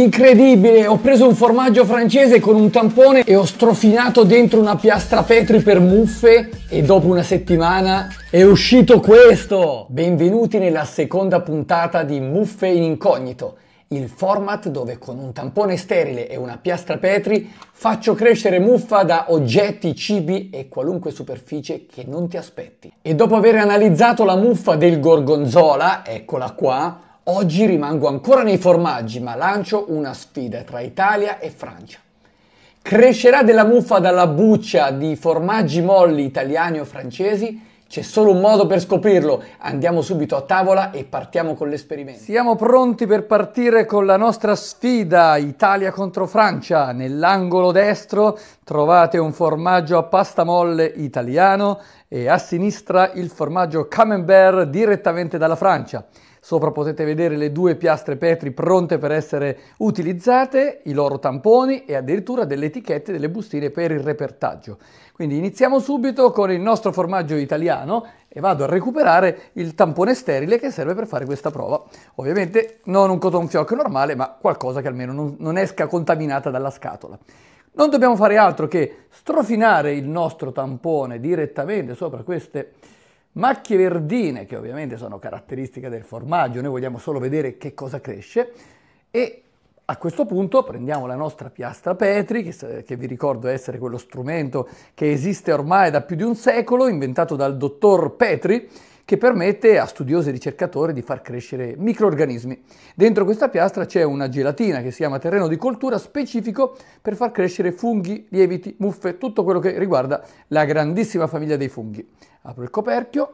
Incredibile, ho preso un formaggio francese con un tampone e ho strofinato dentro una piastra petri per muffe e dopo una settimana è uscito questo! Benvenuti nella seconda puntata di Muffe in incognito, il format dove con un tampone sterile e una piastra petri faccio crescere muffa da oggetti, cibi e qualunque superficie che non ti aspetti. E dopo aver analizzato la muffa del gorgonzola, eccola qua, Oggi rimango ancora nei formaggi, ma lancio una sfida tra Italia e Francia. Crescerà della muffa dalla buccia di formaggi molli italiani o francesi? C'è solo un modo per scoprirlo. Andiamo subito a tavola e partiamo con l'esperimento. Siamo pronti per partire con la nostra sfida Italia contro Francia. Nell'angolo destro trovate un formaggio a pasta molle italiano e a sinistra il formaggio camembert direttamente dalla Francia. Sopra potete vedere le due piastre Petri pronte per essere utilizzate, i loro tamponi e addirittura delle etichette delle bustine per il repertaggio. Quindi iniziamo subito con il nostro formaggio italiano e vado a recuperare il tampone sterile che serve per fare questa prova. Ovviamente non un cotton fioc normale, ma qualcosa che almeno non, non esca contaminata dalla scatola. Non dobbiamo fare altro che strofinare il nostro tampone direttamente sopra queste Macchie verdine, che ovviamente sono caratteristiche del formaggio, noi vogliamo solo vedere che cosa cresce, e a questo punto prendiamo la nostra piastra Petri, che, che, vi ricordo essere quello strumento che esiste ormai da più di un secolo, inventato dal dottor Petri, che permette a studiosi e ricercatori di far crescere microorganismi. Dentro questa piastra c'è una gelatina che si chiama terreno di coltura specifico per far crescere funghi, lieviti, muffe, tutto quello che riguarda la grandissima famiglia dei funghi. Apro il coperchio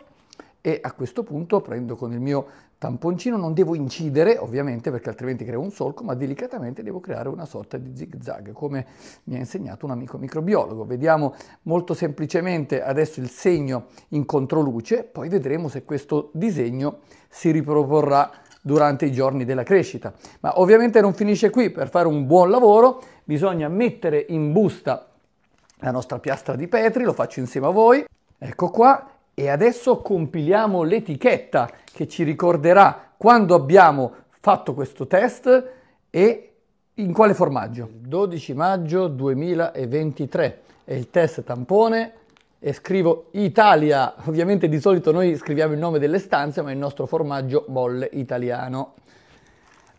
e a questo punto prendo con il mio tamponcino, non devo incidere ovviamente perché altrimenti creo un solco, ma delicatamente devo creare una sorta di zig zag, come mi ha insegnato un amico microbiologo. Vediamo molto semplicemente adesso il segno in controluce, poi vedremo se questo disegno si riproporrà durante i giorni della crescita. Ma ovviamente non finisce qui, per fare un buon lavoro bisogna mettere in busta la nostra piastra di Petri, lo faccio insieme a voi, ecco qua, e adesso compiliamo l'etichetta che ci ricorderà quando abbiamo fatto questo test e in quale formaggio. 12 maggio 2023 è il test tampone e scrivo Italia. Ovviamente di solito noi scriviamo il nome delle stanze, ma il nostro formaggio molle italiano.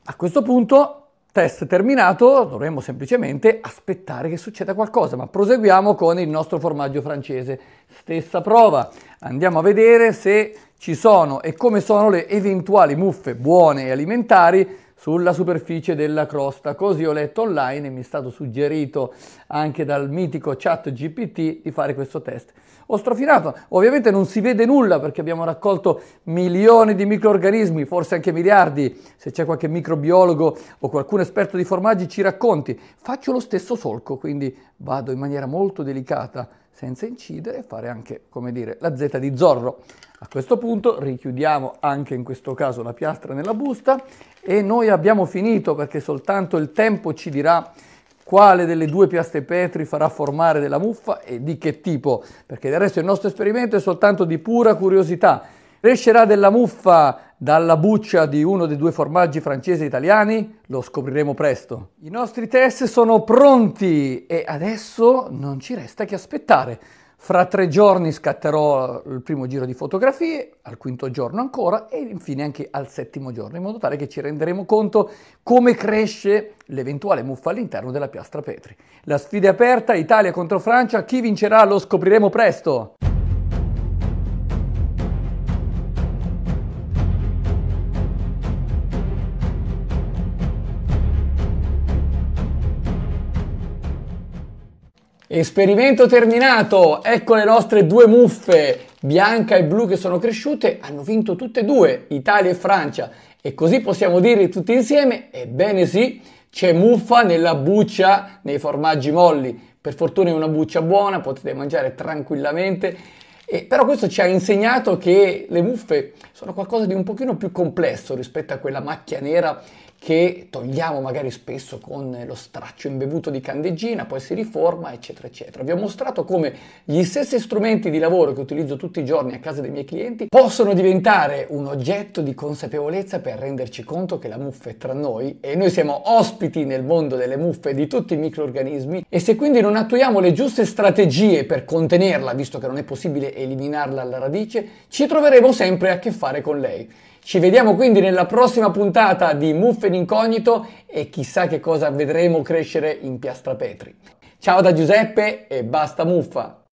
A questo punto test terminato, dovremmo semplicemente aspettare che succeda qualcosa, ma proseguiamo con il nostro formaggio francese. Stessa prova, andiamo a vedere se ci sono e come sono le eventuali muffe buone e alimentari sulla superficie della crosta. Così ho letto online e mi è stato suggerito anche dal mitico chat GPT di fare questo test. Ho strofinato, ovviamente non si vede nulla perché abbiamo raccolto milioni di microorganismi, forse anche miliardi. Se c'è qualche microbiologo o qualcun esperto di formaggi ci racconti. Faccio lo stesso solco, quindi vado in maniera molto delicata senza incidere e fare anche, come dire, la Z di Zorro. A questo punto richiudiamo anche in questo caso la piastra nella busta e noi abbiamo finito perché soltanto il tempo ci dirà quale delle due piastre Petri farà formare della muffa e di che tipo, perché del resto il nostro esperimento è soltanto di pura curiosità. Crescerà della muffa dalla buccia di uno dei due formaggi francesi e italiani? Lo scopriremo presto. I nostri test sono pronti e adesso non ci resta che aspettare. Fra tre giorni scatterò il primo giro di fotografie, al quinto giorno ancora e infine anche al settimo giorno, in modo tale che ci renderemo conto come cresce l'eventuale muffa all'interno della piastra Petri. La sfida è aperta, Italia contro Francia, chi vincerà lo scopriremo presto! Esperimento terminato, ecco le nostre due muffe, bianca e blu che sono cresciute, hanno vinto tutte e due, Italia e Francia. E così possiamo dire tutti insieme, ebbene sì, c'è muffa nella buccia nei formaggi molli. Per fortuna è una buccia buona, potete mangiare tranquillamente. E, però questo ci ha insegnato che le muffe sono qualcosa di un pochino più complesso rispetto a quella macchia nera che togliamo magari spesso con lo straccio imbevuto di candeggina, poi si riforma, eccetera, eccetera. Vi ho mostrato come gli stessi strumenti di lavoro che utilizzo tutti i giorni a casa dei miei clienti possono diventare un oggetto di consapevolezza per renderci conto che la muffa è tra noi e noi siamo ospiti nel mondo delle muffe di tutti i microorganismi e se quindi non attuiamo le giuste strategie per contenerla, visto che non è possibile eliminarla alla radice, ci troveremo sempre a che fare con lei. Ci vediamo quindi nella prossima puntata di Muffen Incognito e chissà che cosa vedremo crescere in Piastra Petri. Ciao da Giuseppe e basta muffa!